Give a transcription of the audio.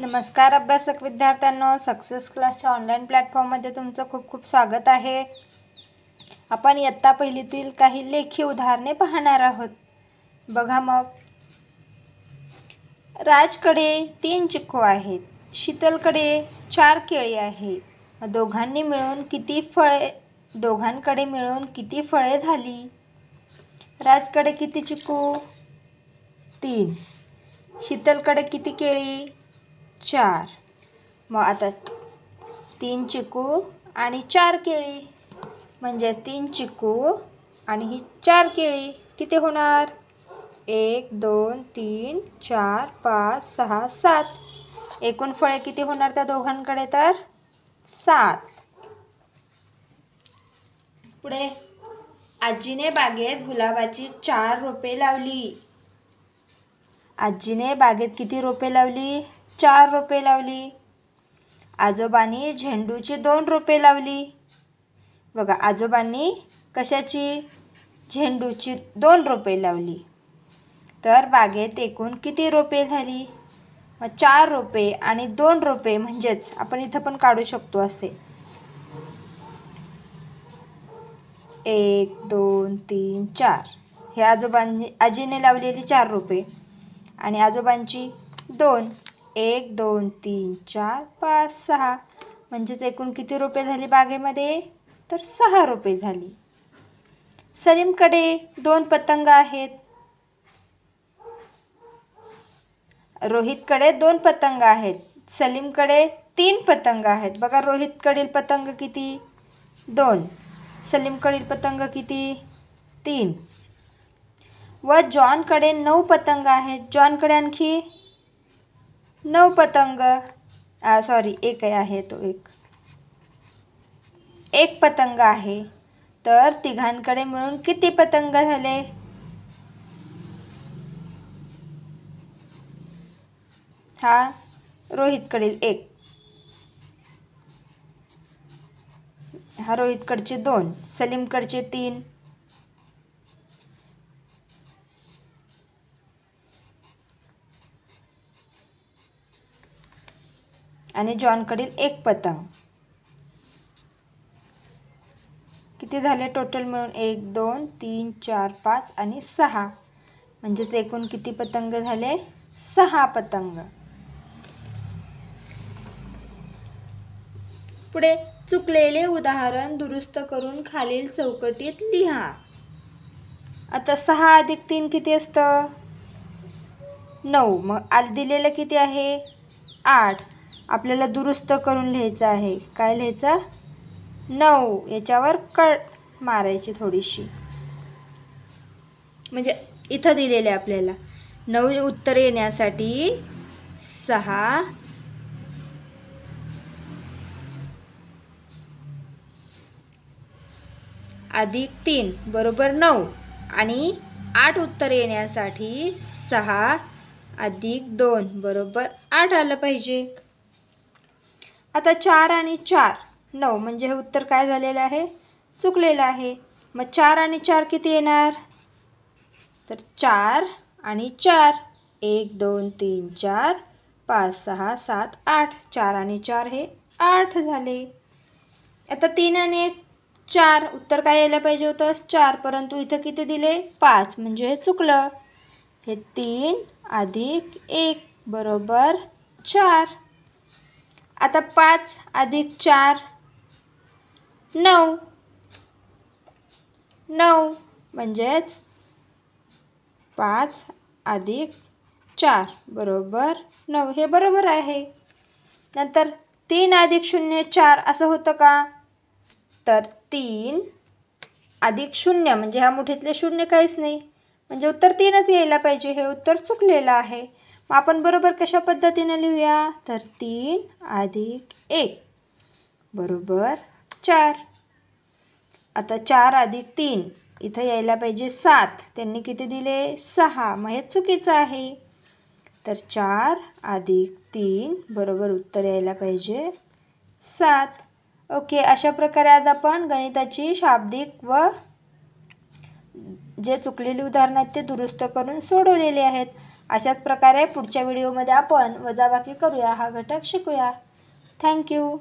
नमस्कार अभ्यासक विद्यार्थ्यांनो सक्सेस क्लासच्या ऑनलाईन प्लॅटफॉर्ममध्ये तुमचं खूप खूप स्वागत आहे आपण इयत्ता पहिलीतील काही लेखी उदाहरणे पाहणार आहोत बघा मग राजकडे तीन चिकू आहेत शीतलकडे चार केळी आहेत दोघांनी मिळून किती फळे दोघांकडे मिळून किती फळे झाली राजकडे किती चिक्कू तीन शीतलकडे किती केळी चार मग आता तीन चिकू आणि चार केळी म्हणजे तीन चिकू आणि ही चार केळी किती होणार एक दोन तीन चार पाच सहा सात एकूण फळे किती होणार त्या दोघांकडे तर सात पुढे आजीने बागेत गुलाबाची चार रोपे लावली आजीने बागेत किती रोपे लावली चार रोपे लावली आजोबांनी झेंडूची दोन रोपे लावली बघा आजोबांनी कशाची झेंडूची दोन रोपे लावली तर बागेत एकूण किती रोपे झाली मग चार रोपे आणि दोन रोपे म्हणजेच आपण इथं पण काढू शकतो असे एक दोन तीन चार हे आजोबांनी आजीने लावलेली चार रोपे आणि आजोबांची दोन एक दोन तीन चार पाच सहा म्हणजेच एकूण किती रोपे झाली बागेमध्ये तर सहा रोपे झाली सलीमकडे दोन पतंग आहेत रोहितकडे दोन पतंग आहेत सलीमकडे तीन पतंग आहेत बघा रोहितकडील पतंग किती दोन सलीमकडील पतंग किती तीन व जॉनकडे नऊ पतंग आहेत जॉनकडे आणखी नऊ पतंग सॉरी एक आहे तो एक एक पतंग आहे तर तिघांकडे मिळून किती पतंग झाले हा रोहितकडील एक हा रोहितकडचे दोन सलीमकडचे तीन आणि जॉनकडील एक पतंग किती झाले टोटल मिळून एक दोन तीन चार पाच आणि सहा म्हणजेच एकूण किती पतंग झाले सहा पतंग पुढे चुकलेले उदाहरण दुरुस्त करून खालील चौकटीत लिहा आता सहा अधिक तीन किती असतं नऊ मग आज दिलेलं किती आहे आठ आपल्याला दुरुस्त करून लिहायचं आहे काय लिहायचं नऊ याच्यावर कळ मारायची थोडीशी म्हणजे इथं दिलेले आपल्याला नऊ उत्तर येण्यासाठी सहा अधिक तीन बरोबर नऊ आणि आठ उत्तर येण्यासाठी सहा अधिक दोन बरोबर आठ आलं पाहिजे आता चार आणि चार नऊ म्हणजे हे उत्तर काय झालेलं आहे चुकलेलं आहे मग चार आणि चार किती येणार तर चार आणि चार एक दोन तीन चार पाच सहा सात आठ चार आणि चार हे आठ झाले आता तीन आणि एक चार उत्तर काय यायला पाहिजे होतं चार परंतु इथं किती दिले पाच म्हणजे हे चुकलं हे तीन अधिक एक बरोबर चार आता पाच अधिक चार नऊ नऊ म्हणजेच पाच अधिक चार बरोबर नऊ हे बरोबर आहे नंतर तीन अधिक शून्य चार असं होतं का तर तीन अधिक शून्य म्हणजे ह्या मुठीतले शून्य काहीच नाही म्हणजे उत्तर तीनच यायला पाहिजे हे उत्तर चुकलेलं आहे मग आपण बरोबर कशा पद्धतीने लिहूया तर तीन अधिक एक बरोबर चार आता चार अधिक तीन इथं यायला पाहिजे सात त्यांनी किती दिले सहा मग हे चुकीचं आहे तर चार अधिक तीन बरोबर उत्तर यायला पाहिजे सात ओके अशा प्रकारे आज आपण गणिताची शाब्दिक व जे चुकलेली उदाहरणं आहेत ते दुरुस्त करून सोडवलेले आहेत अशाच प्रकारे पुढच्या व्हिडिओमध्ये आपण वजाबाकी करूया हा घटक शिकूया थँक्यू